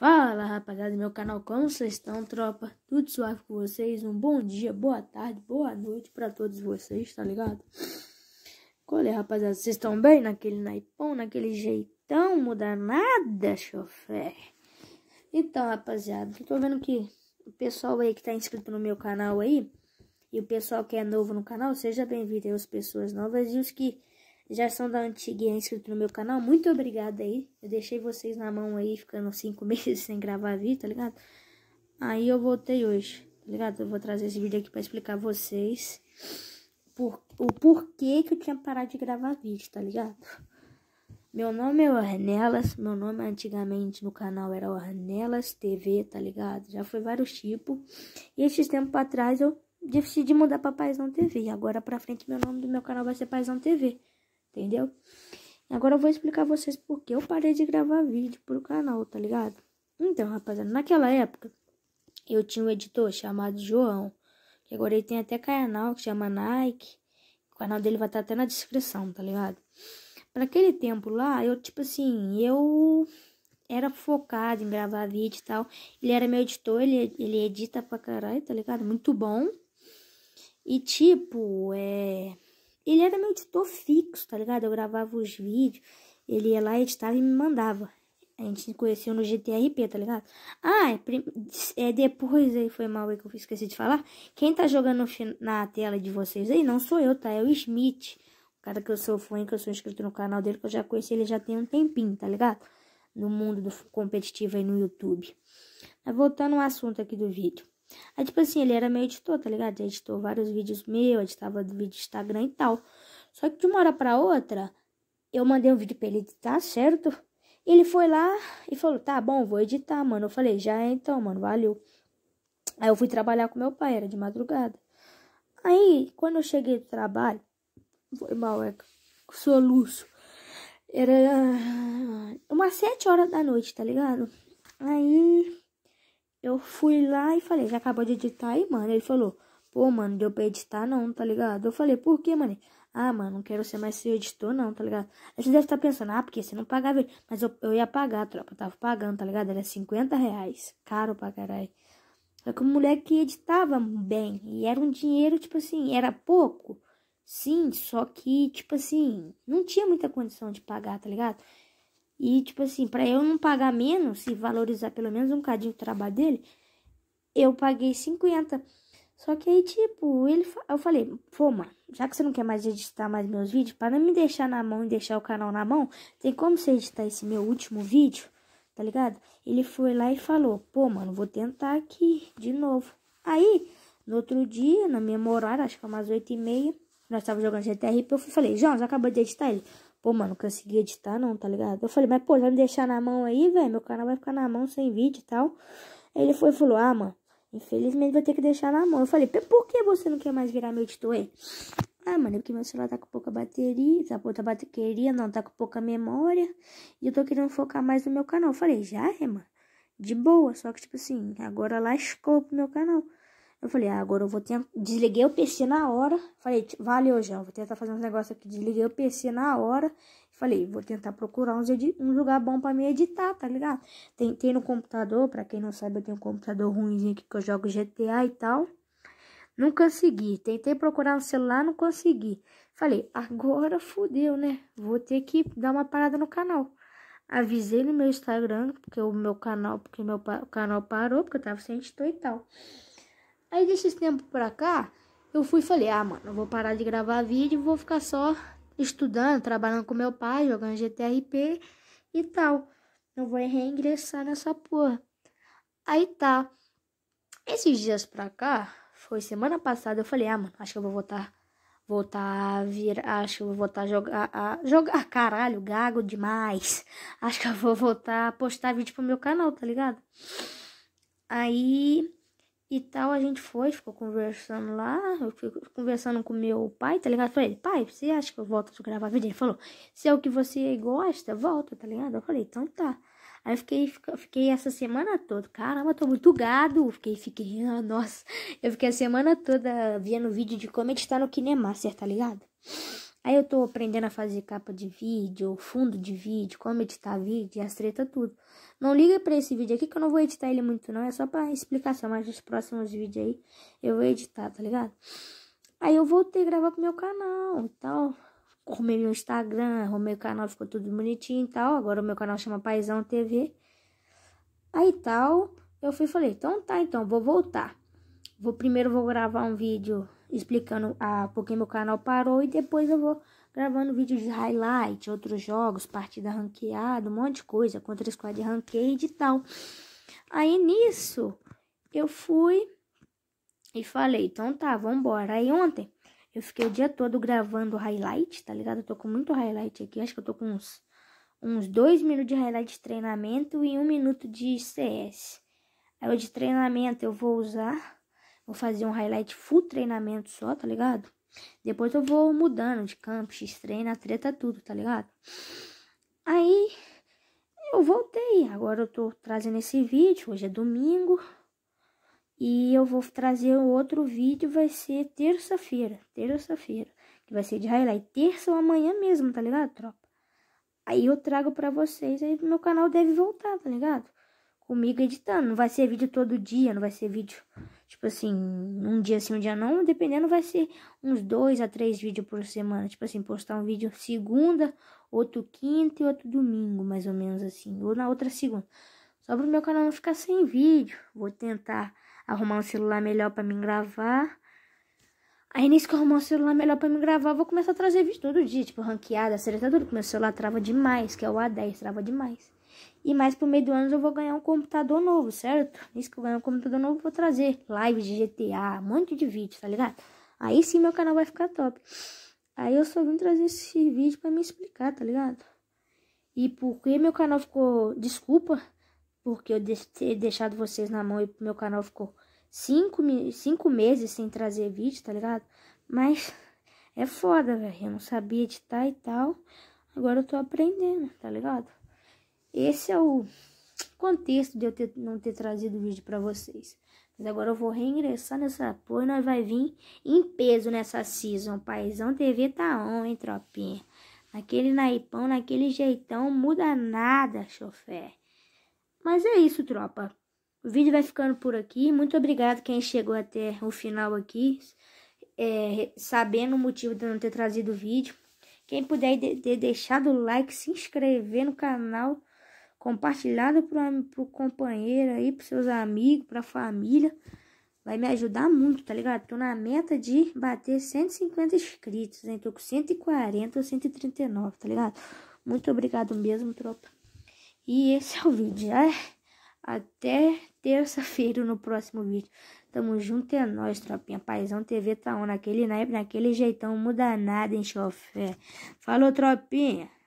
Fala rapaziada do meu canal, como vocês estão, tropa? Tudo suave com vocês? Um bom dia, boa tarde, boa noite para todos vocês, tá ligado? Qual é, rapaziada? Vocês estão bem naquele naipão, naquele jeitão? Muda nada, chofé. Então, rapaziada, eu tô vendo que o pessoal aí que tá inscrito no meu canal aí, e o pessoal que é novo no canal, seja bem-vindo aí, as pessoas novas e os que já são da antiga e é inscrito no meu canal, muito obrigado aí. Eu deixei vocês na mão aí, ficando cinco meses sem gravar vídeo, tá ligado? Aí eu voltei hoje, tá ligado? Eu vou trazer esse vídeo aqui pra explicar vocês por, o porquê que eu tinha parado de gravar vídeo, tá ligado? Meu nome é Ornelas, meu nome antigamente no canal era Ornelas TV, tá ligado? Já foi vários tipos. E esses tempos atrás eu decidi mudar pra Paizão TV. Agora pra frente meu nome do meu canal vai ser Paizão TV entendeu? Agora eu vou explicar a vocês porque eu parei de gravar vídeo pro canal, tá ligado? Então, rapaziada, naquela época eu tinha um editor chamado João, que agora ele tem até canal que chama Nike. O canal dele vai estar tá até na descrição, tá ligado? Para aquele tempo lá, eu tipo assim, eu era focado em gravar vídeo e tal. Ele era meu editor, ele, ele edita pra caralho, tá ligado? Muito bom. E tipo, é ele era meu editor fixo, tá ligado? Eu gravava os vídeos, ele ia lá, editava e me mandava. A gente se conheceu no GTRP, tá ligado? Ah, é, é depois aí, foi mal aí que eu esqueci de falar. Quem tá jogando na tela de vocês aí não sou eu, tá? É o Smith. O cara que eu sou fã, que eu sou inscrito no canal dele, que eu já conheci ele já tem um tempinho, tá ligado? No mundo do competitivo aí no YouTube. Mas voltando ao assunto aqui do vídeo. Aí, tipo assim, ele era meu editor, tá ligado? ele editou vários vídeos meus, editava vídeo do Instagram e tal. Só que de uma hora pra outra, eu mandei um vídeo pra ele editar, certo? Ele foi lá e falou, tá bom, vou editar, mano. Eu falei, já é então, mano, valeu. Aí eu fui trabalhar com meu pai, era de madrugada. Aí, quando eu cheguei do trabalho, foi mal, é soluço. Era umas sete horas da noite, tá ligado? Aí eu fui lá e falei, já acabou de editar aí, mano? Ele falou, pô, mano, deu pra editar não, tá ligado? Eu falei, por que, mano? Ah, mano, não quero ser mais seu editor, não, tá ligado? Aí você deve estar tá pensando, ah, porque você não pagava ele. Mas eu, eu ia pagar, tropa, eu tava pagando, tá ligado? Era 50 reais, caro pra caralho. Só que o moleque editava bem, e era um dinheiro, tipo assim, era pouco. Sim, só que, tipo assim, não tinha muita condição de pagar, tá ligado? E, tipo assim, para eu não pagar menos e valorizar pelo menos um bocadinho o trabalho dele, eu paguei 50. Só que aí, tipo, ele eu falei, pô, mano, já que você não quer mais editar mais meus vídeos, para não me deixar na mão e deixar o canal na mão, tem como você editar esse meu último vídeo? Tá ligado? Ele foi lá e falou, pô, mano, vou tentar aqui de novo. Aí, no outro dia, na minha horário, acho que é umas 8 e meia, nós tava jogando GTR, eu falei, João, já acabou de editar ele? Pô, mano, consegui editar não, tá ligado? Eu falei, mas pô, vai me deixar na mão aí, velho? Meu canal vai ficar na mão sem vídeo e tal. Ele foi e falou, ah, mano, infelizmente vai ter que deixar na mão. Eu falei, por que você não quer mais virar meu editor, hein? Ah, mano, é porque meu celular tá com pouca bateria, tá com pouca tá bateria, não, tá com pouca memória. E eu tô querendo focar mais no meu canal. Eu falei, já é, mano? De boa, só que tipo assim, agora lascou pro meu canal. Eu falei, ah, agora eu vou tentar. Desliguei o PC na hora. Falei, valeu, já. Vou tentar fazer uns negócios aqui. Desliguei o PC na hora. Falei, vou tentar procurar uns um lugar bom para me editar, tá ligado? Tentei no computador. para quem não sabe, eu tenho um computador ruimzinho aqui que eu jogo GTA e tal. Não consegui. Tentei procurar no celular, não consegui. Falei, agora fudeu, né? Vou ter que dar uma parada no canal. Avisei no meu Instagram, porque o meu canal, porque meu canal parou, porque eu tava sem editor e tal. Aí desse tempo pra cá, eu fui e falei, ah, mano, eu vou parar de gravar vídeo, vou ficar só estudando, trabalhando com meu pai, jogando GTRP e tal. Não vou reingressar nessa porra. Aí tá. Esses dias pra cá, foi semana passada, eu falei, ah, mano, acho que eu vou voltar. Voltar a vir. Acho que eu vou voltar a jogar. A, jogar caralho, gago demais. Acho que eu vou voltar a postar vídeo pro meu canal, tá ligado? Aí e tal, a gente foi, ficou conversando lá, eu fui conversando com meu pai, tá ligado? Falei, pai, você acha que eu volto a gravar vídeo? Ele falou, se é o que você gosta, volta, tá ligado? Eu falei, então tá. Aí eu fiquei, fiquei essa semana toda, caramba, tô muito gado, fiquei, fiquei, nossa, eu fiquei a semana toda vendo vídeo de como está no Kinemaster, tá ligado? Aí eu tô aprendendo a fazer capa de vídeo, fundo de vídeo, como editar vídeo e as treta tudo. Não liga pra esse vídeo aqui que eu não vou editar ele muito não, é só pra explicação, mas nos próximos vídeos aí eu vou editar, tá ligado? Aí eu voltei a gravar pro meu canal e tal. Arrumei meu Instagram, arrumei o canal, ficou tudo bonitinho e tal. Agora o meu canal chama Paisão TV. Aí tal, eu fui falei, então tá, então, vou voltar. Vou primeiro vou gravar um vídeo explicando a, ah, porque meu canal parou e depois eu vou gravando vídeos de highlight, outros jogos, partida ranqueada, um monte de coisa, contra squad ranqueada e tal. Aí nisso, eu fui e falei, então tá, vambora. Aí ontem, eu fiquei o dia todo gravando highlight, tá ligado? Eu tô com muito highlight aqui, acho que eu tô com uns, uns dois minutos de highlight de treinamento e um minuto de CS. Aí o de treinamento eu vou usar Vou fazer um highlight full treinamento só, tá ligado? Depois eu vou mudando de campo, x-treina, treta, tudo, tá ligado? Aí eu voltei. Agora eu tô trazendo esse vídeo. Hoje é domingo. E eu vou trazer outro vídeo. Vai ser terça-feira. Terça-feira. Que vai ser de highlight. Terça ou amanhã mesmo, tá ligado, tropa? Aí eu trago pra vocês. Aí meu canal deve voltar, tá ligado? Comigo editando. Não vai ser vídeo todo dia. Não vai ser vídeo Tipo assim, um dia sim, um dia não, dependendo, vai ser uns dois a três vídeos por semana. Tipo assim, postar um vídeo segunda, outro quinta e outro domingo, mais ou menos assim. Ou na outra segunda. Só pro meu canal não ficar sem vídeo. Vou tentar arrumar um celular melhor para me gravar. Aí nisso que eu arrumar um celular melhor para me gravar, vou começar a trazer vídeo todo dia, tipo ranqueada, acertador, tá porque meu celular trava demais, que é o A10, trava demais. E mais pro meio do ano eu vou ganhar um computador novo, certo? Isso que eu ganhar um computador novo, eu vou trazer live de GTA, um monte de vídeo, tá ligado? Aí sim meu canal vai ficar top. Aí eu só vim trazer esse vídeo para me explicar, tá ligado? E porque meu canal ficou. Desculpa, porque eu ter deixado vocês na mão e meu canal ficou cinco, cinco meses sem trazer vídeo, tá ligado? Mas é foda, velho. Eu não sabia editar e tal. Agora eu tô aprendendo, tá ligado? Esse é o contexto de eu ter, não ter trazido o vídeo para vocês. Mas agora eu vou reingressar nessa porra e nós vai vir em peso nessa season. Paizão TV tá on, hein, tropinha? Naquele naipão, naquele jeitão, muda nada, chofé. Mas é isso, tropa. O vídeo vai ficando por aqui. Muito obrigado quem chegou até o final aqui, é, sabendo o motivo de não ter trazido o vídeo. Quem puder ter deixado o like, se inscrever no canal compartilhada para o companheiro aí, para seus amigos, para a família. Vai me ajudar muito, tá ligado? Tô na meta de bater 150 inscritos, hein? Tô com 140 ou 139, tá ligado? Muito obrigado mesmo, tropa. E esse é o vídeo. É? Até terça-feira no próximo vídeo. Tamo junto, é nóis, tropinha. Paizão TV tá on naquele naquele jeitão. Muda nada, hein, chofé. Falou, tropinha.